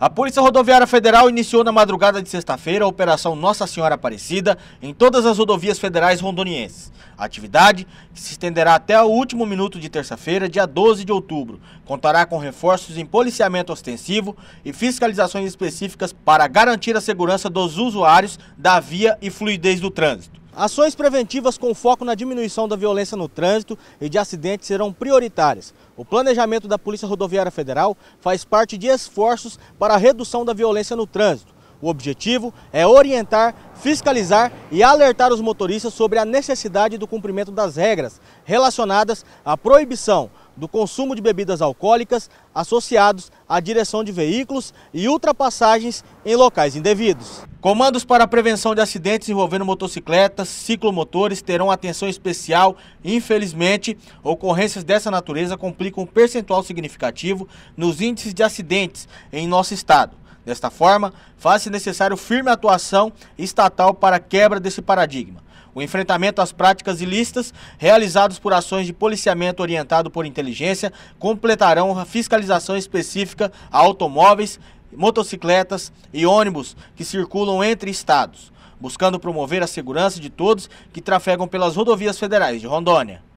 A Polícia Rodoviária Federal iniciou na madrugada de sexta-feira a Operação Nossa Senhora Aparecida em todas as rodovias federais rondonienses. A atividade, que se estenderá até o último minuto de terça-feira, dia 12 de outubro, contará com reforços em policiamento ostensivo e fiscalizações específicas para garantir a segurança dos usuários da via e fluidez do trânsito. Ações preventivas com foco na diminuição da violência no trânsito e de acidentes serão prioritárias. O planejamento da Polícia Rodoviária Federal faz parte de esforços para a redução da violência no trânsito. O objetivo é orientar, fiscalizar e alertar os motoristas sobre a necessidade do cumprimento das regras relacionadas à proibição do consumo de bebidas alcoólicas associados à direção de veículos e ultrapassagens em locais indevidos. Comandos para a prevenção de acidentes envolvendo motocicletas, ciclomotores terão atenção especial. Infelizmente, ocorrências dessa natureza complicam um percentual significativo nos índices de acidentes em nosso estado. Desta forma, faz-se necessário firme atuação estatal para a quebra desse paradigma. O enfrentamento às práticas ilícitas realizados por ações de policiamento orientado por inteligência completarão a fiscalização específica a automóveis motocicletas e ônibus que circulam entre estados, buscando promover a segurança de todos que trafegam pelas rodovias federais de Rondônia.